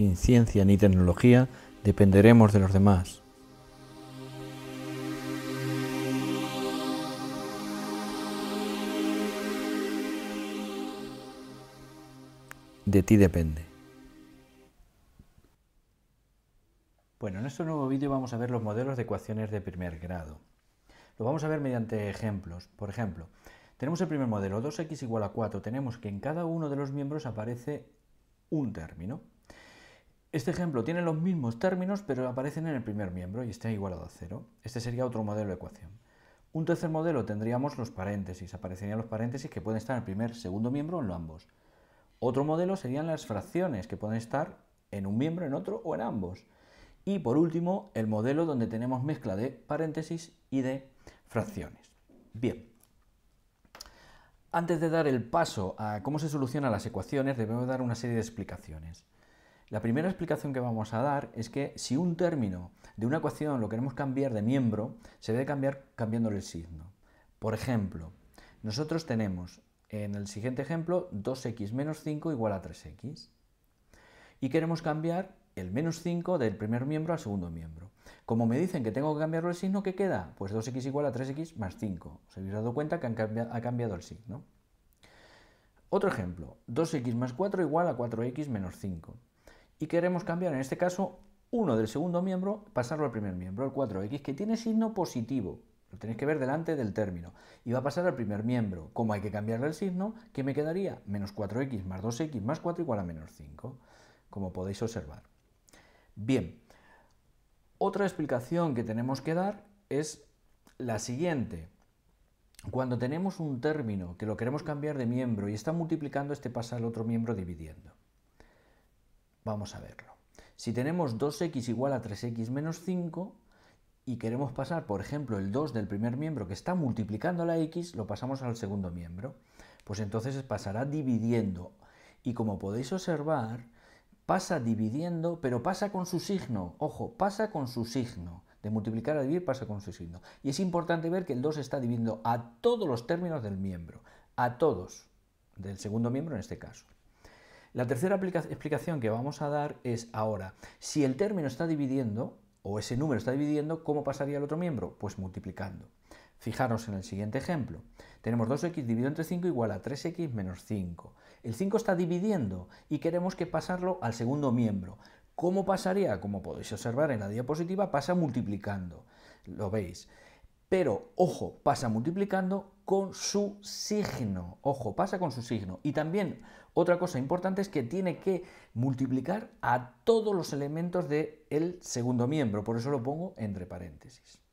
sin ciencia ni tecnología dependeremos de los demás. De ti depende. Bueno, en este nuevo vídeo vamos a ver los modelos de ecuaciones de primer grado. Lo vamos a ver mediante ejemplos. Por ejemplo, tenemos el primer modelo, 2x igual a 4. Tenemos que en cada uno de los miembros aparece un término. Este ejemplo tiene los mismos términos, pero aparecen en el primer miembro y está igualado a cero. Este sería otro modelo de ecuación. Un tercer modelo tendríamos los paréntesis, aparecerían los paréntesis que pueden estar en el primer, segundo miembro o en ambos. Otro modelo serían las fracciones, que pueden estar en un miembro, en otro o en ambos. Y por último, el modelo donde tenemos mezcla de paréntesis y de fracciones. Bien. Antes de dar el paso a cómo se solucionan las ecuaciones, debemos dar una serie de explicaciones. La primera explicación que vamos a dar es que si un término de una ecuación lo queremos cambiar de miembro, se debe cambiar cambiándole el signo. Por ejemplo, nosotros tenemos en el siguiente ejemplo 2x menos 5 igual a 3x. Y queremos cambiar el menos 5 del primer miembro al segundo miembro. Como me dicen que tengo que cambiarlo el signo, ¿qué queda? Pues 2x igual a 3x más 5. se habéis dado cuenta que ha cambiado el signo. Otro ejemplo, 2x más 4 igual a 4x menos 5 y queremos cambiar, en este caso, uno del segundo miembro, pasarlo al primer miembro, el 4x, que tiene signo positivo. Lo tenéis que ver delante del término. Y va a pasar al primer miembro. Como hay que cambiarle el signo, ¿qué me quedaría? Menos 4x más 2x más 4 igual a menos 5, como podéis observar. Bien, otra explicación que tenemos que dar es la siguiente. Cuando tenemos un término que lo queremos cambiar de miembro y está multiplicando, este pasa al otro miembro dividiendo. Vamos a verlo. Si tenemos 2x igual a 3x menos 5 y queremos pasar, por ejemplo, el 2 del primer miembro que está multiplicando la x, lo pasamos al segundo miembro. Pues entonces pasará dividiendo. Y como podéis observar, pasa dividiendo, pero pasa con su signo. Ojo, pasa con su signo. De multiplicar a dividir pasa con su signo. Y es importante ver que el 2 está dividiendo a todos los términos del miembro. A todos. Del segundo miembro en este caso. La tercera explicación que vamos a dar es ahora, si el término está dividiendo, o ese número está dividiendo, ¿cómo pasaría al otro miembro? Pues multiplicando. Fijaros en el siguiente ejemplo. Tenemos 2x dividido entre 5 igual a 3x menos 5. El 5 está dividiendo y queremos que pasarlo al segundo miembro. ¿Cómo pasaría? Como podéis observar en la diapositiva, pasa multiplicando. Lo veis pero ojo, pasa multiplicando con su signo. Ojo, pasa con su signo. Y también otra cosa importante es que tiene que multiplicar a todos los elementos del segundo miembro, por eso lo pongo entre paréntesis.